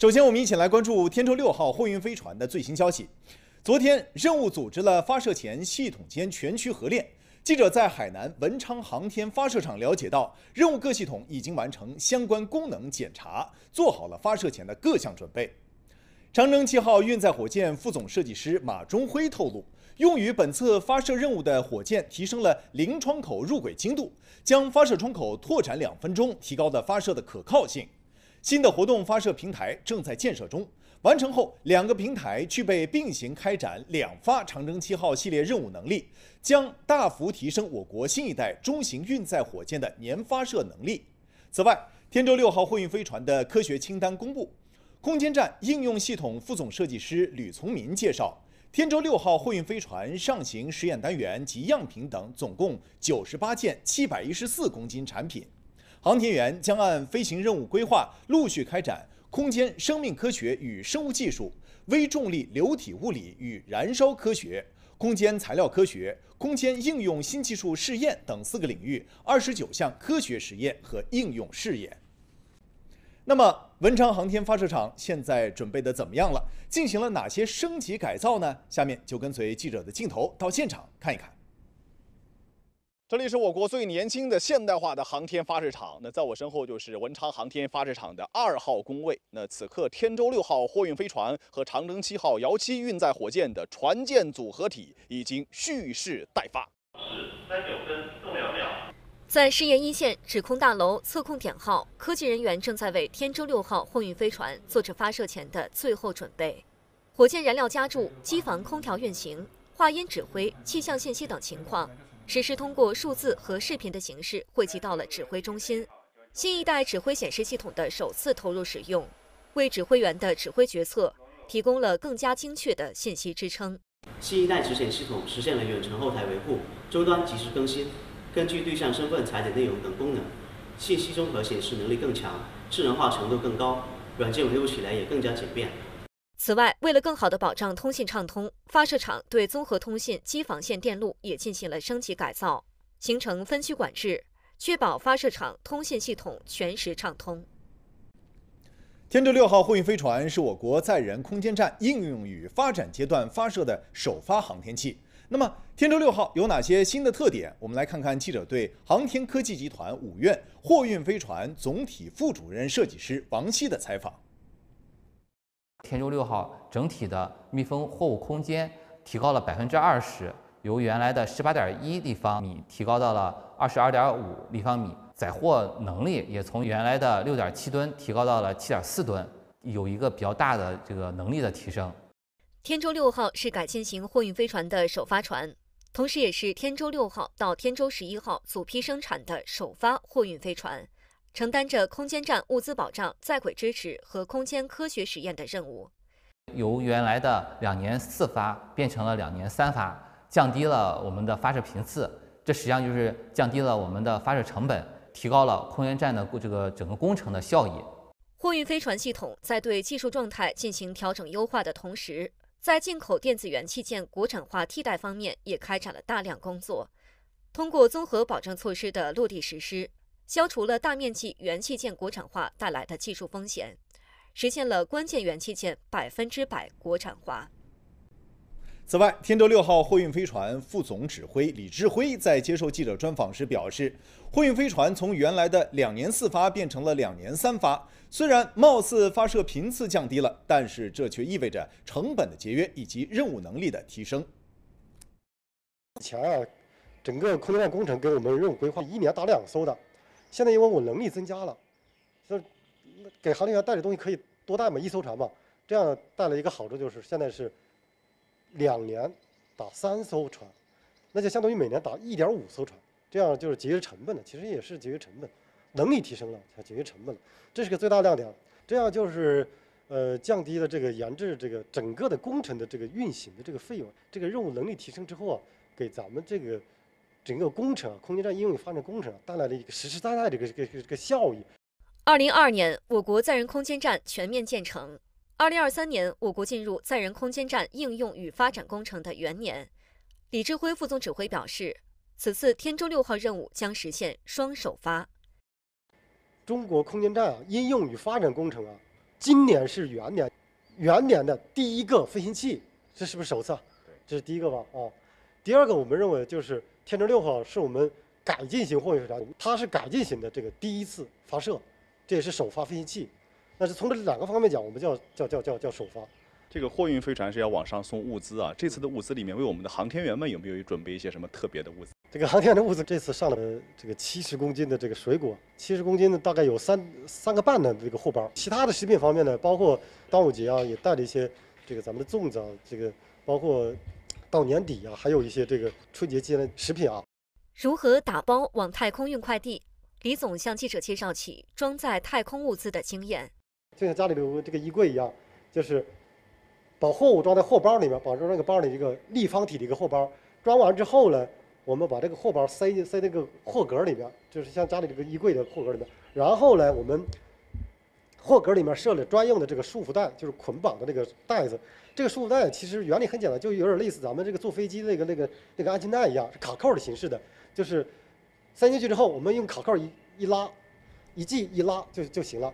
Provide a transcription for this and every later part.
首先，我们一起来关注天舟六号货运飞船的最新消息。昨天，任务组织了发射前系统间全区合练。记者在海南文昌航天发射场了解到，任务各系统已经完成相关功能检查，做好了发射前的各项准备。长征七号运载火箭副总设计师马忠辉透露，用于本次发射任务的火箭提升了零窗口入轨精度，将发射窗口拓展两分钟，提高了发射的可靠性。新的活动发射平台正在建设中，完成后，两个平台具备并行开展两发长征七号系列任务能力，将大幅提升我国新一代中型运载火箭的年发射能力。此外，天舟六号货运飞船的科学清单公布。空间站应用系统副总设计师吕从民介绍，天舟六号货运飞船上行实验单元及样品等，总共九十八件七百一十四公斤产品。航天员将按飞行任务规划，陆续开展空间生命科学与生物技术、微重力流体物理与燃烧科学、空间材料科学、空间应用新技术试验等四个领域二十九项科学实验和应用试验。那么，文昌航天发射场现在准备的怎么样了？进行了哪些升级改造呢？下面就跟随记者的镜头到现场看一看。这里是我国最年轻的现代化的航天发射场。那在我身后就是文昌航天发射场的二号工位。那此刻，天舟六号货运飞船和长征七号遥七运载火箭的船舰组合体已经蓄势待发。三、九分、秒。在试验一线，指控大楼测控点号，科技人员正在为天舟六号货运飞船做着发射前的最后准备。火箭燃料加注，机房空调运行，话音指挥，气象信息等情况。实时通过数字和视频的形式汇集到了指挥中心，新一代指挥显示系统的首次投入使用，为指挥员的指挥决策提供了更加精确的信息支撑。新一代直显系统实现了远程后台维护、终端及时更新，根据对象身份、采集内容等功能，信息综合显示能力更强，智能化程度更高，软件维护起来也更加简便。此外，为了更好地保障通信畅通，发射场对综合通信机房线电路也进行了升级改造，形成分区管制，确保发射场通信系统全时畅通。天舟六号货运飞船是我国载人空间站应用与发展阶段发射的首发航天器。那么，天舟六号有哪些新的特点？我们来看看记者对航天科技集团五院货运飞船总体副主任设计师王希的采访。天舟六号整体的密封货物空间提高了百分之二十，由原来的十八点一立方米提高到了二十二点五立方米，载货能力也从原来的六点七吨提高到了七点四吨，有一个比较大的这个能力的提升。天舟六号是改进型货运飞船的首发船，同时也是天舟六号到天舟十一号组批生产的首发货运飞船。承担着空间站物资保障、在轨支持和空间科学实验的任务。由原来的两年四发变成了两年三发，降低了我们的发射频次，这实际上就是降低了我们的发射成本，提高了空间站的这个整个工程的效益。货运飞船系统在对技术状态进行调整优化的同时，在进口电子元器件国产化替代方面也开展了大量工作，通过综合保障措施的落地实施。消除了大面积元器件国产化带来的技术风险，实现了关键元器件百分之百国产化。此外，天舟六号货运飞船副总指挥李志辉在接受记者专访时表示，货运飞船从原来的两年四发变成了两年三发。虽然貌似发射频次降低了，但是这却意味着成本的节约以及任务能力的提升。前啊，整个空间站工程给我们任务规划一年打两艘的。现在因为我能力增加了，所以给航天员带的东西可以多带嘛，一艘船嘛。这样带来一个好处就是现在是两年打三艘船，那就相当于每年打一点五艘船，这样就是节约成本了。其实也是节约成本，能力提升了，才节约成本了，这是个最大亮点。这样就是呃降低了这个研制这个整个的工程的这个运行的这个费用。这个任务能力提升之后啊，给咱们这个。整个工程，空间站应用与发展工程带来的一个实实在在的一个这个这个效益。二零二二年，我国载人空间站全面建成。二零二三年，我国进入载人空间站应用与发展工程的元年。李志辉副总指挥表示，此次天舟六号任务将实现双首发。中国空间站啊，应用与发展工程啊，今年是元年，元年的第一个飞行器，这是不是首次？对，这是第一个吧？啊，第二个，我们认为就是。天舟六号是我们改进型货运飞船，它是改进型的这个第一次发射，这也是首发飞行器。那是从这两个方面讲，我们叫叫叫叫叫首发。这个货运飞船是要往上送物资啊，这次的物资里面为我们的航天员们有没有准备一些什么特别的物资？这个航天员的物资这次上了这个七十公斤的这个水果，七十公斤的大概有三三个半的这个货包。其他的食品方面呢，包括端午节啊，也带了一些这个咱们的粽子，啊，这个包括。到年底啊，还有一些这个春节节食品啊，如何打包往太空运快递？李总向记者介绍起装载太空物资的经验，就像家里的这个衣柜一样，就是把货物装在货包里面，把证那个包里一个立方体的一个货包。装完之后呢，我们把这个货包塞塞那个货格里边，就是像家里这个衣柜的货格里面。然后呢，我们。货格里面设了专用的这个束缚带，就是捆绑的那个袋子。这个束缚带其实原理很简单，就有点类似咱们这个坐飞机那个那个那个安全带一样，是卡扣的形式的。就是塞进去之后，我们用卡扣一一拉一系一拉就就行了。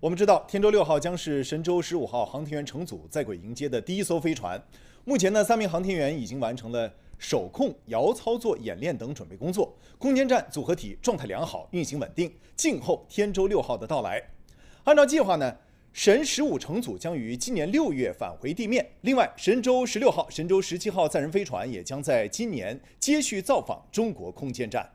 我们知道，天舟六号将是神舟十五号航天员乘组在轨迎接的第一艘飞船。目前呢，三名航天员已经完成了手控遥操作演练等准备工作，空间站组合体状态良好，运行稳定，静候天舟六号的到来。按照计划呢，神十五乘组将于今年六月返回地面。另外，神舟十六号、神舟十七号载人飞船也将在今年接续造访中国空间站。